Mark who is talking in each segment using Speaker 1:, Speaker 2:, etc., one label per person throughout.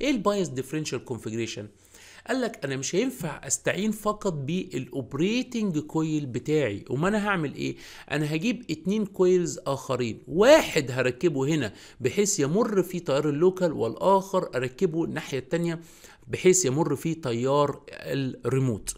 Speaker 1: ايه البايس ديفرنشال كونفيجريشن قال لك انا مش هينفع استعين فقط بالاوبريتنج كويل بتاعي امال انا هعمل ايه انا هجيب اتنين كويلز اخرين واحد هركبه هنا بحيث يمر فيه تيار اللوكال والاخر اركبه الناحيه الثانيه بحيث يمر فيه تيار الريموت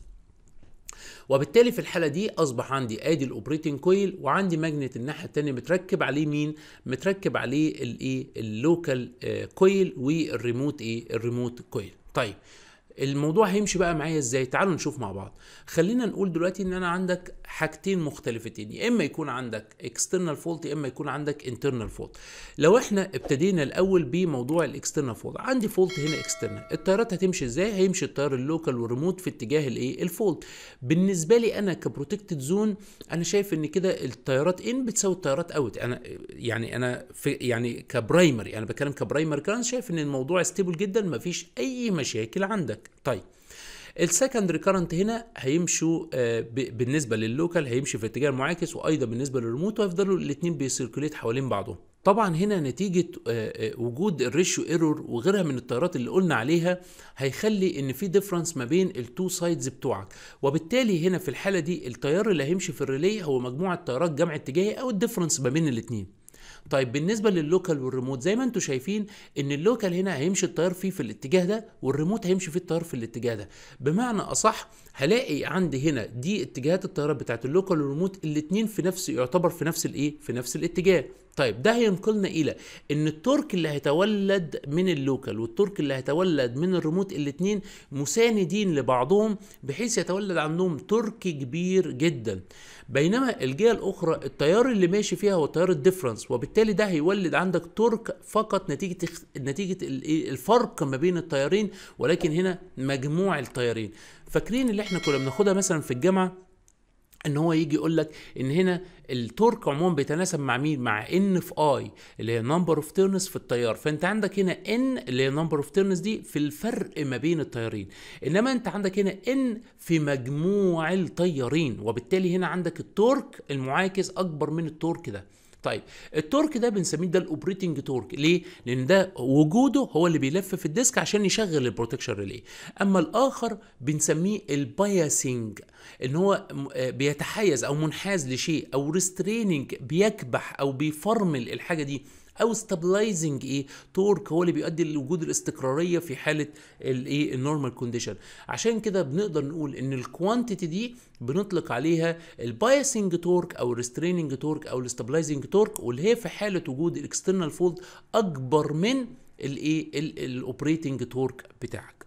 Speaker 1: وبالتالي في الحاله دي اصبح عندي ادي الاوبريتنج كويل وعندي ماجنت الناحيه الثانيه متركب عليه مين متركب عليه الايه اللوكال آه، كويل والريموت ايه الريموت كويل طيب الموضوع هيمشي بقى معايا ازاي تعالوا نشوف مع بعض خلينا نقول دلوقتي ان انا عندك حاجتين مختلفتين يا اما يكون عندك اكسترنال فولت يا اما يكون عندك انترنال فولت لو احنا ابتدينا الاول بموضوع الاكسترنال فولت عندي فولت هنا اكسترنال التيارات هتمشي ازاي هيمشي التيار اللوكال والريموت في اتجاه الايه الفولت بالنسبه لي انا كبروتكتد زون انا شايف ان كده التيارات ان بتساوي التيارات اوت انا يعني انا في يعني كبرايمري انا بتكلم كبرايمري كان شايف ان الموضوع ستيبل جدا مفيش اي مشاكل عندك طيب السكند ريكرنت هنا هيمشوا آه، بالنسبه لللوكال هيمشي في اتجاه معاكس وايضا بالنسبه للريموت وهيفضلوا الاثنين بيسيركليت حوالين بعضهم طبعا هنا نتيجة آه، آه، وجود الريشيو ايرور وغيرها من التيارات اللي قلنا عليها هيخلي ان في ديفرنس ما بين التو سايدز بتوعك وبالتالي هنا في الحالة دي التيار اللي هيمشي في الريلي هو مجموعة تيارات جمع اتجاهي او الديفرنس ما بين الاثنين طيب بالنسبه لللوكال والريموت زي ما انتم شايفين ان اللوكال هنا هيمشي التيار فيه في الاتجاه ده والريموت هيمشي فيه التيار في الاتجاه ده بمعنى اصح هلاقي عندي هنا دي اتجاهات التيارات بتاعت اللوكال والريموت الاتنين في نفس يعتبر في نفس الايه في نفس الاتجاه طيب ده هينقلنا الى ان الترك اللي هيتولد من اللوكال والترك اللي هيتولد من الريموت الاثنين مساندين لبعضهم بحيث يتولد عندهم ترك كبير جدا بينما الجهه الاخرى التيار اللي ماشي فيها هو تيار الديفرنس وبالتالي ده هيولد عندك ترك فقط نتيجه نتيجه الفرق ما بين التيارين ولكن هنا مجموع التيارين فاكرين اللي احنا كنا بناخدها مثلا في الجامعه ان هو يجي يقول لك ان هنا التورك عموما بيتناسب مع مين مع ان في اي اللي هي نمبر اوف تيرنز في التيار فانت عندك هنا ان اللي هي نمبر اوف تيرنز دي في الفرق ما بين التيارين انما انت عندك هنا ان في مجموع التيارين وبالتالي هنا عندك التورك المعاكس اكبر من التورك ده طيب التورك ده بنسميه ده الاوبريتنج تورك ليه لان ده وجوده هو اللي بيلف في الديسك عشان يشغل البروتكشن ريلي اما الاخر بنسميه البايسنج ان هو آه، بيتحيز او منحاز لشيء او ريستريننج بيكبح او بيفرمل الحاجه دي او ستابلايزنج ايه تورك هو اللي بيؤدي لوجود الاستقراريه في حاله الايه النورمال كونديشن عشان كده بنقدر نقول ان الكوانتيتي دي بنطلق عليها البايسنج تورك او الريستريننج تورك او الاستابلايزنج تورك واللي هي في حاله وجود الاكسترنال فولد اكبر من الايه الاوبريتنج تورك بتاعك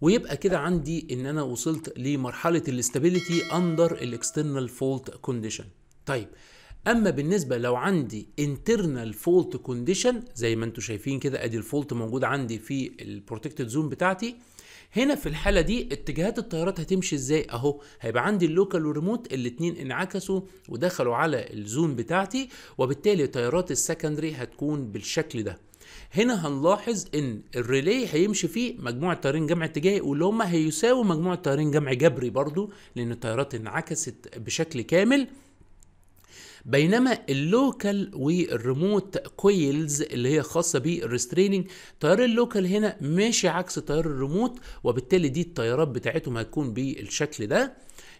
Speaker 1: ويبقى كده عندي ان انا وصلت لمرحله الاستابيليتي اندر الاكسترنال فولت كونديشن طيب اما بالنسبه لو عندي internal fault condition زي ما انتم شايفين كده ادي الفولت موجود عندي في البروتكتد زون بتاعتي هنا في الحالة دي اتجاهات التيارات هتمشي ازاي اهو هيبقى عندي اللوكال والريموت الاتنين انعكسوا ودخلوا على الزون بتاعتي وبالتالي تيارات السكندري هتكون بالشكل ده هنا هنلاحظ ان الريلي هيمشي فيه مجموعة تيارين جمع اتجاهي واللي هم هيساوي مجموعة تيارين جمع جبري برضو لان التيارات انعكست بشكل كامل بينما اللوكال والريموت كويلز اللي هي خاصه بالريستريننج تيار اللوكال هنا ماشي عكس تيار الريموت وبالتالي دي التيارات بتاعتهم هتكون بالشكل ده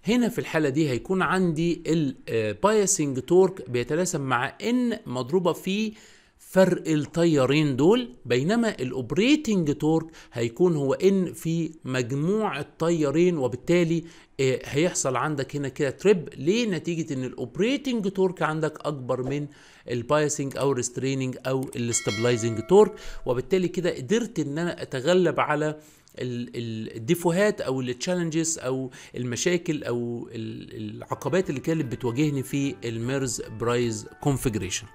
Speaker 1: هنا في الحالة دي هيكون عندي البايسنج تورك بيتناسب مع ان مضروبة في فرق الطيارين دول بينما الاوبريتنج تورك هيكون هو ان في مجموع الطيارين وبالتالي آه، هيحصل عندك هنا كده تريب ليه نتيجه ان الاوبريتنج تورك عندك اكبر من البايسنج او الريستريننج او الاستابلايزنج تورك وبالتالي كده قدرت ان انا اتغلب على الديفوهات او التشالنجز او المشاكل او العقبات اللي كانت بتواجهني في الميرز برايز كونفجريشن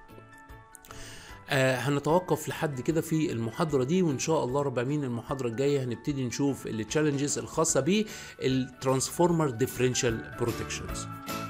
Speaker 1: آه، هنتوقف لحد كده في المحاضره دي وان شاء الله رب امين المحاضره الجايه هنبتدي نشوف التشالنجز الخاصه بالترانسفورمر ديفرنشال بروتكشنز